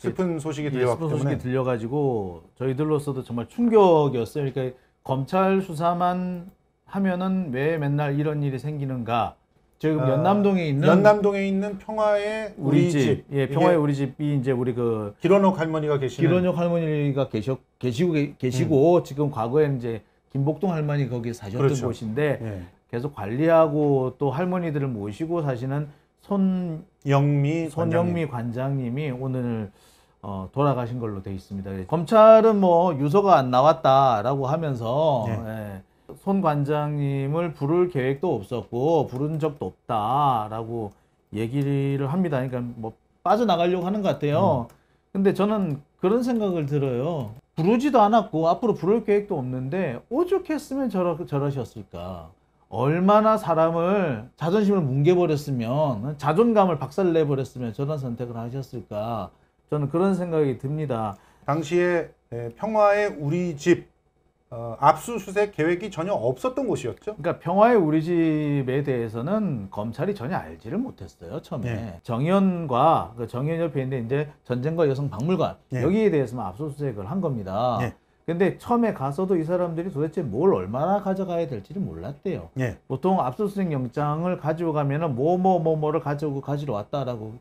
슬픈 그 소식이 예, 들려왔기 슬픈 소식이 들려가지고 저희들로서도 정말 충격이었어요. 그러니까 검찰 수사만 하면은 왜 맨날 이런 일이 생기는가? 지금 아, 연남동에 있는 연남동에 있는 평화의 우리, 집. 집. 예, 평화의 우리 집이 이제 우리 그 기런옥 할머니가 계시는 기런역 할머니가 계셔 계시고 계- 시고 음. 지금 과거에 이제 김복동 할머니 거기 사셨던 그렇죠. 곳인데 예. 계속 관리하고 또 할머니들을 모시고 사시는 손 영미 관장님. 손영미 관장님이 오늘 어, 돌아가신 걸로 돼 있습니다. 예. 검찰은 뭐 유서가 안 나왔다라고 하면서 네. 예, 손 관장님을 부를 계획도 없었고 부른 적도 없다라고 얘기를 합니다. 그러니까 뭐 빠져나가려고 하는 것 같아요. 음. 근데 저는 그런 생각을 들어요. 부르지도 않았고 앞으로 부를 계획도 없는데 오죽했으면 저러, 저러셨을까. 얼마나 사람을 자존심을 뭉개버렸으면 자존감을 박살내버렸으면 저런 선택을 하셨을까. 저는 그런 생각이 듭니다. 당시에 예, 평화의 우리 집 어, 압수수색 계획이 전혀 없었던 곳이었죠. 그러니까 평화의 우리 집에 대해서는 검찰이 전혀 알지를 못했어요 처음에 네. 정의과그정의 옆에 있는데 이제 전쟁과 여성 박물관 네. 여기에 대해서만 압수수색을 한 겁니다. 네. 근데 처음에 가서도 이 사람들이 도대체 뭘 얼마나 가져가야 될지를 몰랐대요. 네. 보통 압수수색 영장을 가지고 가면은 뭐 뭐 뭐 뭐, 뭐, 뭐를 가지고 가지러 왔다라고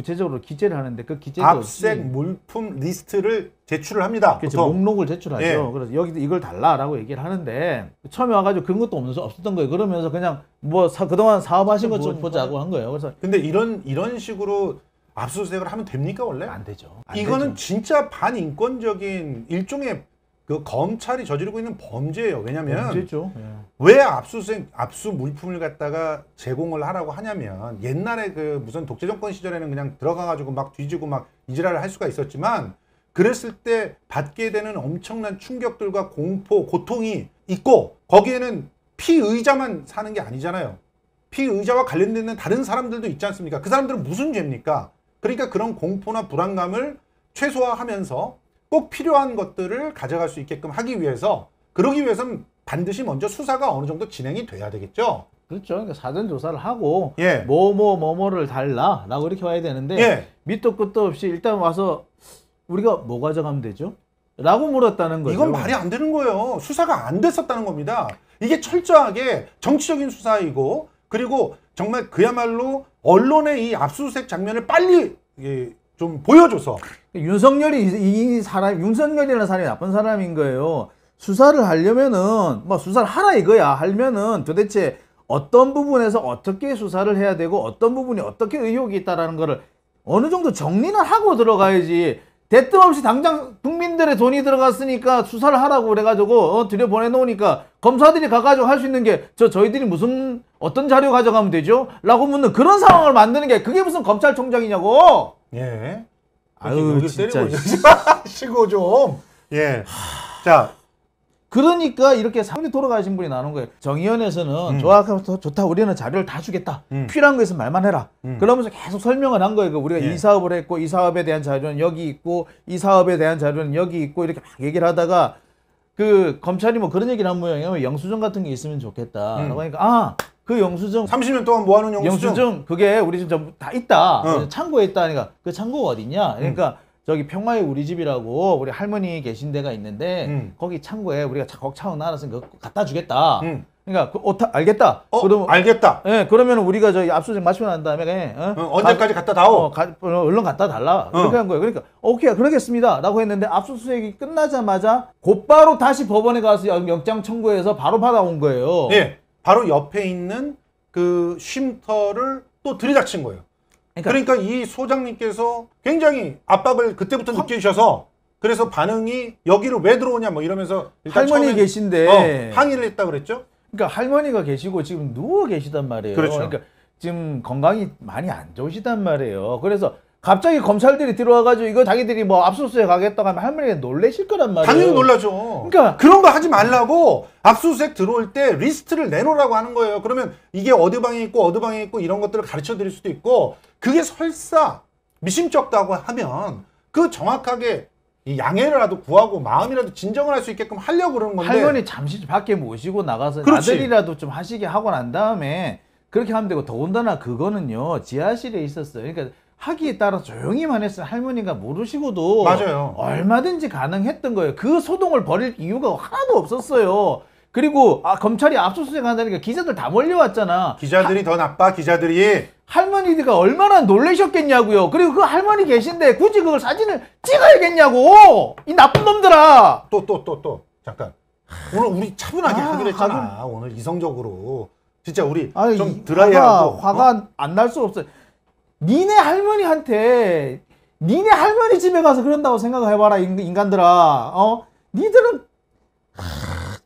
구체적으로 기재를 하는데 그 기재 압색 물품 리스트를 제출을 합니다. 그렇죠. 목록을 제출하죠. 예. 그래서 여기 이걸 달라라고 얘기를 하는데 처음에 와가지고 그런 것도 없어서 없었던 거예요. 그러면서 그냥 뭐 사, 그동안 사업하신 그렇죠. 것좀 뭐 보자고 한 거예요. 그래서 근데 이런 이런 식으로 압수수색을 하면 됩니까 원래? 안 되죠. 안 이거는 되죠. 진짜 반인권적인 일종의 그 검찰이 저지르고 있는 범죄예요. 왜냐면 범죄죠. 예. 왜 압수수색 압수 물품을 갖다가 제공을 하라고 하냐면 옛날에 그 무슨 독재 정권 시절에는 그냥 들어가 가지고 막 뒤지고 막 이지랄을 할 수가 있었지만 그랬을 때 받게 되는 엄청난 충격들과 공포, 고통이 있고 거기에는 피의자만 사는 게 아니잖아요. 피의자와 관련되는 다른 사람들도 있지 않습니까? 그 사람들은 무슨 죄입니까? 그러니까 그런 공포나 불안감을 최소화하면서 꼭 필요한 것들을 가져갈 수 있게끔 하기 위해서 그러기 위해서는 반드시 먼저 수사가 어느 정도 진행이 돼야 되겠죠. 그렇죠. 그러니까 사전 조사를 하고 예. 뭐뭐 뭐, 뭐뭐를 달라라고 이렇게 와야 되는데 예. 밑도 끝도 없이 일단 와서 우리가 뭐 가져가면 되죠? 라고 물었다는 거죠. 이건 말이 안 되는 거예요. 수사가 안 됐었다는 겁니다. 이게 철저하게 정치적인 수사이고 그리고 정말 그야말로 언론의 이 압수수색 장면을 빨리 좀 보여줘서 윤석열이 이 사람 윤석열이라는 사람이 나쁜 사람인 거예요. 수사를 하려면은 뭐 수사를 하라 이거야. 하면은 도대체 어떤 부분에서 어떻게 수사를 해야 되고 어떤 부분이 어떻게 의혹이 있다라는 거를 어느 정도 정리는 하고 들어가야지. 대뜸없이 당장 국민들의 돈이 들어갔으니까 수사를 하라고 그래가지고 어, 들여보내놓으니까 검사들이 가가지고 할 수 있는 게 저 저희들이 무슨 어떤 자료 가져가면 되죠? 라고 묻는 그런 상황을 만드는 게 그게 무슨 검찰총장이냐고! 예. 아유 진짜 시고 좀. 예. 자. 그러니까 이렇게 사분이 돌아가신 분이 나오는 거예요. 정의원에서는 음. 조합부터 좋다. 우리는 자료를 다 주겠다. 음. 필요한 거 있으면 말만 해라. 음. 그러면서 계속 설명을 한 거예요. 그 우리가 예. 이 사업을 했고 이 사업에 대한 자료는 여기 있고 이 사업에 대한 자료는 여기 있고 이렇게 막 얘기를 하다가 그 검찰이 뭐 그런 얘기를 한 모양이에요. 영수증 같은 게 있으면 좋겠다. 음. 그러니까 아그 영수증 30년 동안 모아놓은 뭐 영수증, 영수증 그게 우리 집 전부 다 있다 응. 어. 창고에 있다 그러니까 그 창고가 어딨냐 그러니까 응. 음. 저기 평화의 우리 집이라고 우리 할머니 계신 데가 있는데 응. 음. 거기 창고에 우리가 꼭 차원 알아서 갖다 주겠다 음. 그러니까 그, 어, 다, 알겠다. 어, 그러면 알겠다. 예, 그러면 우리가 저 압수수색 마치고 난 다음에 예, 어? 응, 어, 언제까지 가, 갖다 다오? 어, 가, 어, 얼른 갖다 달라. 응. 어. 그렇게 한 거예요. 그러니까 오케이 그러겠습니다라고 했는데 압수수색이 끝나자마자 곧바로 다시 법원에 가서 영장 청구해서 바로 받아온 거예요. 예. 바로 옆에 있는 그 쉼터를 또 들이닥친 거예요. 그러니까, 그러니까 이 소장님께서 굉장히 압박을 그때부터 느끼셔서 그래서 반응이 여기로왜 들어오냐 뭐 이러면서 일단 할머니 계신데 어, 항의를 했다 그랬죠. 그러니까 할머니가 계시고 지금 누워 계시단 말이에요. 그렇죠. 그러니까 지금 건강이 많이 안 좋으시단 말이에요. 그래서 갑자기 검찰들이 들어와가지고 이거 자기들이 뭐 압수수색 가겠다고 하면 할머니가 놀래실 거란 말이에요. 당연히 놀라죠. 그러니까 그런 거 하지 말라고 압수수색 들어올 때 리스트를 내놓으라고 하는 거예요. 그러면 이게 어디 방에 있고 어디 방에 있고 이런 것들을 가르쳐 드릴 수도 있고 그게 설사 미심쩍다고 하면 그 정확하게 양해라도 구하고 마음이라도 진정을 할 수 있게끔 하려고 그러는 건데 할머니 잠시 밖에 모시고 나가서 그렇지. 아들이라도 좀 하시게 하고 난 다음에 그렇게 하면 되고 더군다나 그거는요 지하실에 있었어요. 그러니까 하기에 따라 조용히만 했어요. 할머니가 모르시고도 맞아요. 얼마든지 가능했던 거예요. 그 소동을 벌일 이유가 하나도 없었어요. 그리고 아, 검찰이 압수수색 한다니까 기자들 다 몰려왔잖아. 기자들이 하, 더 나빠 기자들이. 할머니가 얼마나 놀라셨겠냐고요. 그리고 그 할머니 계신데 굳이 그걸 사진을 찍어야겠냐고. 이 나쁜 놈들아. 또 또 또 또 잠깐. 오늘 우리 차분하게 아, 하기로 했잖아. 하긴... 오늘 이성적으로 진짜 우리 아니, 좀 드라이하고 화가, 화가 어? 안날 수 없어요. 니네 할머니한테 니네 할머니 집에 가서 그런다고 생각해봐라 을 인간들아 어 니들은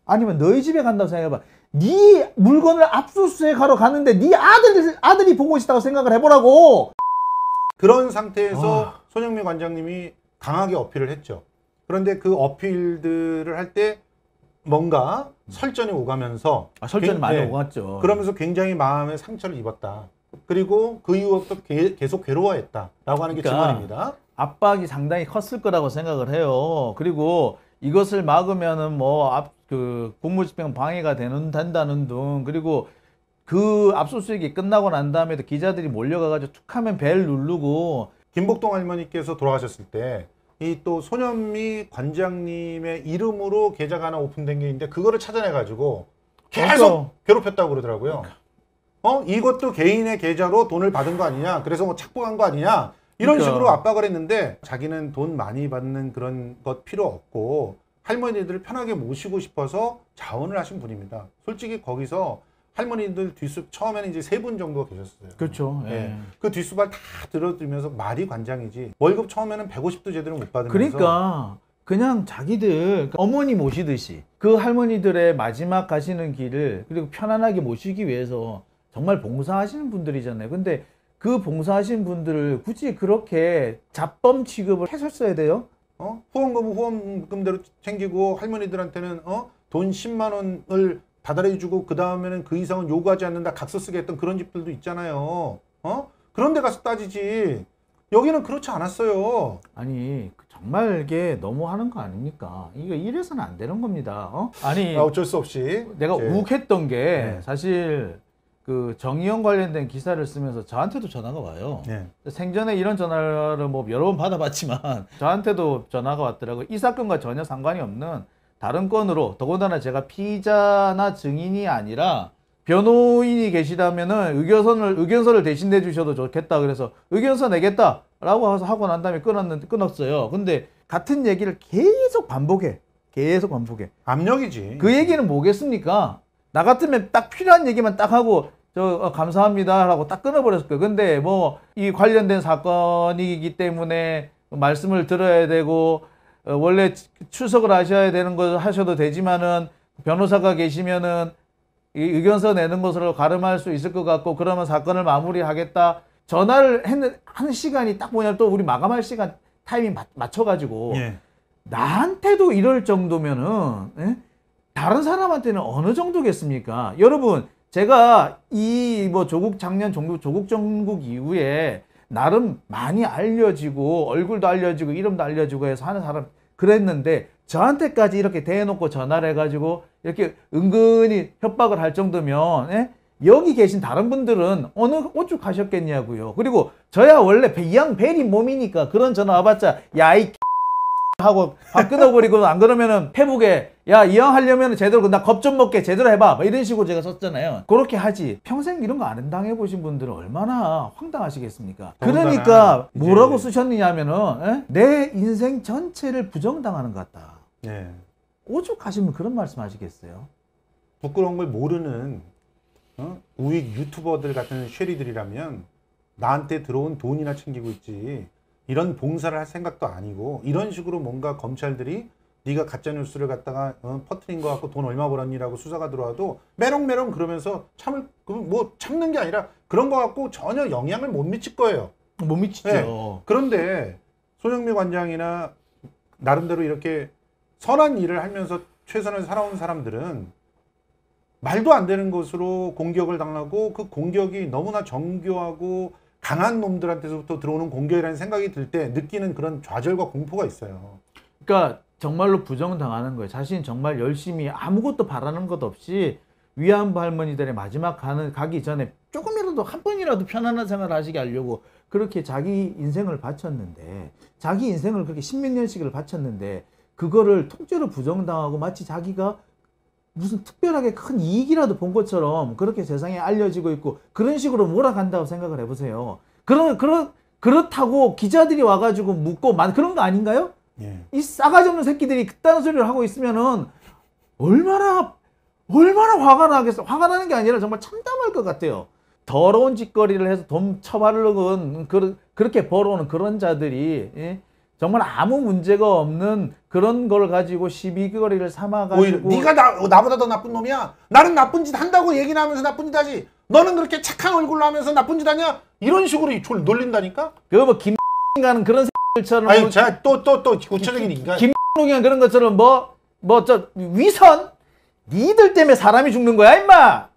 아니면 너희 집에 간다고 생각해봐 네 물건을 압수수색 하러 가는데 네 아들, 아들이 보고 있다고 생각을 해보라고 그런 상태에서 와. 아. 손영민 관장님이 강하게 어필을 했죠 그런데 그 어필들을 할 때 뭔가 음. 설전이 오가면서 아, 설전이 굉장히, 많이 네. 오갔죠 그러면서 굉장히 마음에 상처를 입었다 그리고 그 이후부터 계속 괴로워했다라고 하는 게 그러니까 증언입니다. 압박이 상당히 컸을 거라고 생각을 해요. 그리고 이것을 막으면은 뭐앞그 국무집행 방해가 되는 된다는 등 그리고 그 압수수색이 끝나고 난 다음에도 기자들이 몰려가가지고 툭하면 벨 누르고 김복동 할머니께서 돌아가셨을 때 이 또 소년미 관장님의 이름으로 계좌가 하나 오픈된 게 있는데 그거를 찾아내 가지고 그렇죠. 계속 괴롭혔다고 그러더라고요. 그러니까. 어 이것도 개인의 계좌로 돈을 받은 거 아니냐 그래서 뭐 착복한 거 아니냐 이런 그러니까. 식으로 압박을 했는데 자기는 돈 많이 받는 그런 것 필요 없고 할머니들을 편하게 모시고 싶어서 자원을 하신 분입니다. 솔직히 거기서 할머니들 뒷숲 처음에는 이제 세 분 정도 계셨어요. 그렇죠. 네. 예. 네. 그 뒷수발 다들어주면서 말이 관장이지 월급 처음에는 150도 제대로 못 받으면서 그러니까 그냥 자기들 그 어머니 모시듯이 그 할머니들의 마지막 가시는 길을 그리고 편안하게 모시기 위해서 정말 봉사하시는 분들이잖아요. 근데 그 봉사하신 분들을 굳이 그렇게 잡범 취급을 했었어야 돼요? 어? 후원금 후원금대로 챙기고 할머니들한테는 어? 돈 10만 원을 다달해주고 그 다음에는 그 이상은 요구하지 않는다 각서 쓰게 했던 그런 집들도 있잖아요. 어? 그런데 가서 따지지. 여기는 그렇지 않았어요. 아니 정말 이게 너무 하는 거 아닙니까? 이거 이래서는 안 되는 겁니다. 어? 아니 아, 어쩔 수 없이 내가 이제. 욱했던 게 네. 사실 그 정의연 관련된 기사를 쓰면서 저한테도 전화가 와요. 네. 생전에 이런 전화를 뭐 여러 번 받아봤지만 저한테도 전화가 왔더라고요. 이 사건과 전혀 상관이 없는 다른 건으로 더군다나 제가 피의자나 증인이 아니라 변호인이 계시다면은 의견서를 의견서를 대신내 주셔도 좋겠다. 그래서 의견서 내겠다라고 하고 난 다음에 끊었는데 끊었어요. 근데 같은 얘기를 계속 반복해. 계속 반복해. 압력이지. 그 얘기는 뭐겠습니까? 나 같으면 딱 필요한 얘기만 딱 하고 저 어, 감사합니다 라고 딱 끊어버렸을 거예요. 근데 뭐 이 관련된 사건이기 때문에 말씀을 들어야 되고 어, 원래 출석을 하셔야 되는 걸 하셔도 되지만은 변호사가 계시면은 이 의견서 내는 것으로 가름할 수 있을 것 같고 그러면 사건을 마무리하겠다 전화를 했는 한 시간이 딱 뭐냐면 또 우리 마감할 시간 타이밍 맞춰가지고 예. 나한테도 이럴 정도면은 예? 다른 사람한테는 어느 정도겠습니까? 여러분 제가 이 뭐 조국 작년 종국 조국 정국 이후에 나름 많이 알려지고 얼굴도 알려지고 이름도 알려지고 해서 하는 사람 그랬는데 저한테까지 이렇게 대놓고 전화를 해가지고 이렇게 은근히 협박을 할 정도면 예? 여기 계신 다른 분들은 어느 오죽 하셨겠냐고요. 그리고 저야 원래 양 베리 몸이니까 그런 전화 와봤자 야이 하고 밥 끊어버리고 안 그러면은 페북에 야 이왕 하려면 제대로 그 나겁 좀 먹게 제대로 해봐 뭐 이런 식으로 제가 썼잖아요 그렇게 하지 평생 이런 거 안 당해보신 분들은 얼마나 황당하시겠습니까 그러니까 뭐라고 쓰셨느냐 하면은 에? 예? 내 인생 전체를 부정당하는 것 같다 네. 오죽하시면 그런 말씀 하시겠어요 부끄러운 걸 모르는 어? 우익 유튜버들 같은 쉐리들이라면 나한테 들어온 돈이나 챙기고 있지 이런 봉사를 할 생각도 아니고 이런 식으로 뭔가 검찰들이 네가 가짜 뉴스를 갖다가 어, 퍼트린 것같고돈 얼마 벌었니라고 수사가 들어와도 메롱메롱 그러면서 참을 뭐 참는 게 아니라 그런 것같고 전혀 영향을 못 미칠 거예요. 못 미치죠. 네. 그런데 손영미 관장이나 나름대로 이렇게 선한 일을 하면서 최선을 살아온 사람들은 말도 안 되는 것으로 공격을 당하고 그 공격이 너무나 정교하고 강한 놈들한테서부터 들어오는 공격이라는 생각이 들 때 느끼는 그런 좌절과 공포가 있어요. 그러니까 정말로 부정당하는 거예요. 자신 정말 열심히 아무것도 바라는 것 없이 위안부 할머니들의 마지막 가는 가기 전에 조금이라도 한 번이라도 편안한 생활 하시게 하려고 그렇게 자기 인생을 바쳤는데 자기 인생을 그렇게 십몇 년씩을 바쳤는데 그거를 통째로 부정당하고 마치 자기가 무슨 특별하게 큰 이익이라도 본 것처럼 그렇게 세상에 알려지고 있고 그런 식으로 몰아간다고 생각을 해보세요. 그런 그런 그렇다고 기자들이 와가지고 묻고 만 그런 거 아닌가요? 예. 이 싸가지 없는 새끼들이 그딴 소리를 하고 있으면은 얼마나 얼마나 화가 나겠어. 화가 나는 게 아니라 정말 참담할 것 같아요. 더러운 짓거리를 해서 돈 처벌을 건 그렇게 벌어오는 그런 자들이 예? 정말 아무 문제가 없는 그런 걸 가지고 시비거리를 삼아가지고 네가 나, 나보다 더 나쁜 놈이야 나는 나쁜 짓 한다고 얘기나 하면서 나쁜 짓 하지 너는 그렇게 착한 얼굴로 하면서 나쁜 짓 하냐 이런 식으로 이졸 놀린다니까 그뭐 김가는 그런 새들처럼 아니 제가 또또 또 구체적인 인간 김동이가 그런 것처럼 뭐 뭐 저 위선 니들 때문에 사람이 죽는 거야 임마